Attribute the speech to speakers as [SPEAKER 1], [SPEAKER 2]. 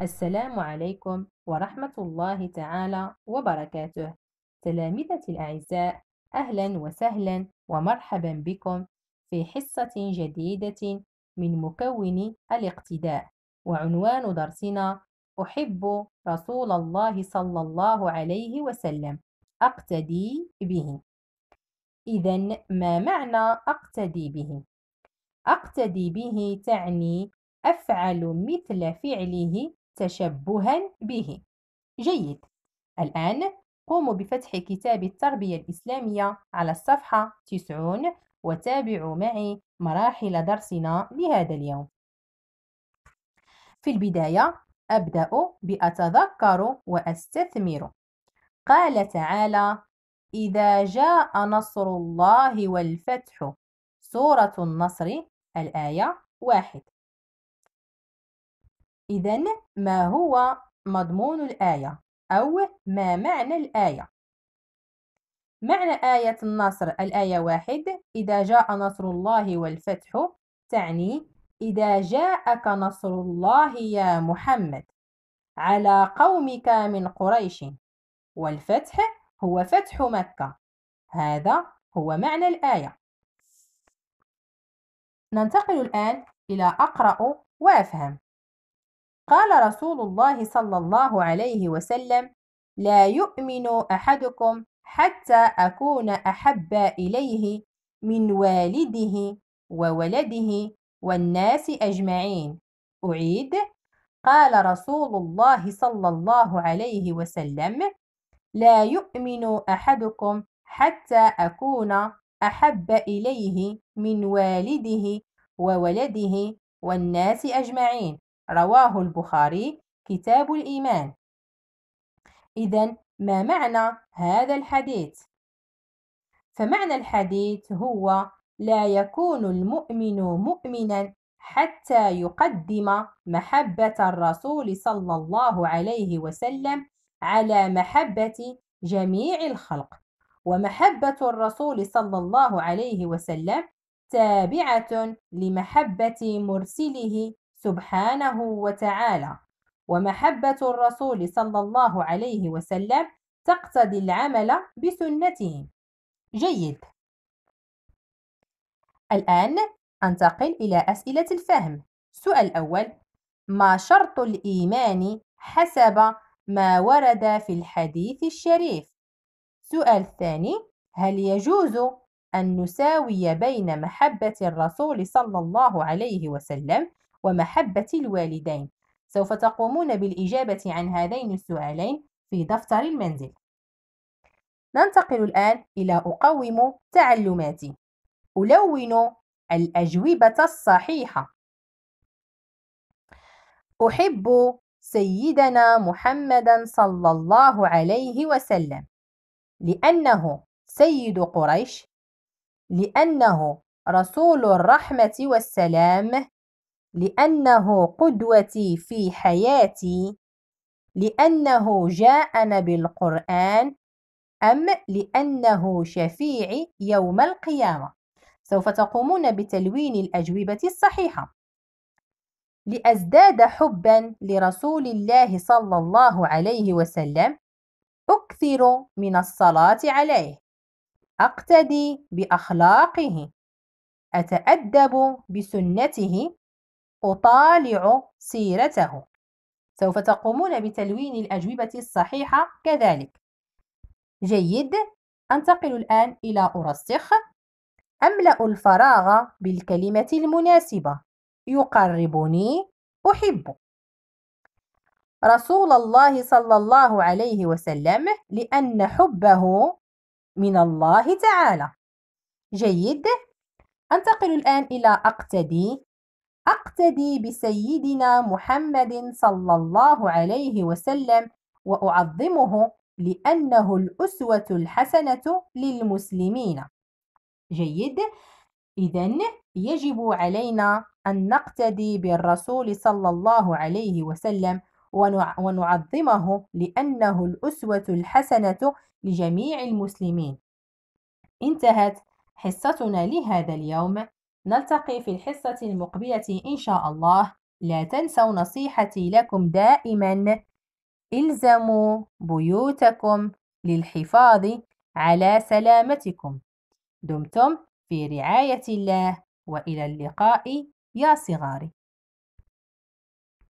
[SPEAKER 1] السلام عليكم ورحمة الله تعالى وبركاته تلامذتي الأعزاء أهلا وسهلا ومرحبا بكم في حصة جديدة من مكون الاقتداء وعنوان درسنا أحب رسول الله صلى الله عليه وسلم أقتدي به إذا ما معنى أقتدي به؟ أقتدي به تعني أفعل مثل فعله تشبها به جيد الآن قوموا بفتح كتاب التربية الإسلامية على الصفحة 90 وتابعوا معي مراحل درسنا لهذا اليوم في البداية أبدأ بأتذكر وأستثمر قال تعالى إذا جاء نصر الله والفتح سورة النصر الآية واحد إذا ما هو مضمون الآية أو ما معنى الآية؟ معنى آية النصر الآية واحد إذا جاء نصر الله والفتح تعني إذا جاءك نصر الله يا محمد على قومك من قريش والفتح هو فتح مكة هذا هو معنى الآية ننتقل الآن إلى أقرأ وأفهم قال رسول الله صلى الله عليه وسلم لا يؤمن احدكم حتى اكون احب اليه من والده وولده والناس اجمعين اعيد قال رسول الله صلى الله عليه وسلم لا يؤمن احدكم حتى اكون احب اليه من والده وولده والناس اجمعين رواه البخاري كتاب الإيمان إذا ما معنى هذا الحديث؟ فمعنى الحديث هو لا يكون المؤمن مؤمنا حتى يقدم محبة الرسول صلى الله عليه وسلم على محبة جميع الخلق ومحبة الرسول صلى الله عليه وسلم تابعة لمحبة مرسله سبحانه وتعالى ومحبة الرسول صلى الله عليه وسلم تقتضي العمل بسنته جيد الآن أنتقل إلى أسئلة الفهم السؤال الأول ما شرط الإيمان حسب ما ورد في الحديث الشريف السؤال الثاني هل يجوز أن نساوي بين محبة الرسول صلى الله عليه وسلم ومحبة الوالدين سوف تقومون بالإجابة عن هذين السؤالين في دفتر المنزل ننتقل الآن إلى أقوم تعلماتي ألون الأجوبة الصحيحة أحب سيدنا محمدا صلى الله عليه وسلم لأنه سيد قريش لأنه رسول الرحمة والسلام لأنه قدوتي في حياتي لأنه جاءنا بالقرآن أم لأنه شفيعي يوم القيامة سوف تقومون بتلوين الأجوبة الصحيحة لأزداد حبا لرسول الله صلى الله عليه وسلم أكثر من الصلاة عليه أقتدي بأخلاقه أتأدب بسنته أطالع سيرته سوف تقومون بتلوين الأجوبة الصحيحة كذلك جيد أنتقل الآن إلى أرسخ أملأ الفراغ بالكلمة المناسبة يقربني أحب رسول الله صلى الله عليه وسلم لأن حبه من الله تعالى جيد أنتقل الآن إلى أقتدي أقتدي بسيدنا محمد صلى الله عليه وسلم وأعظمه لأنه الأسوة الحسنة للمسلمين جيد إذا يجب علينا أن نقتدي بالرسول صلى الله عليه وسلم ونعظمه لأنه الأسوة الحسنة لجميع المسلمين انتهت حصتنا لهذا اليوم نلتقي في الحصة المقبلة إن شاء الله لا تنسوا نصيحتي لكم دائما الزموا بيوتكم للحفاظ على سلامتكم دمتم في رعاية الله وإلى اللقاء يا صغاري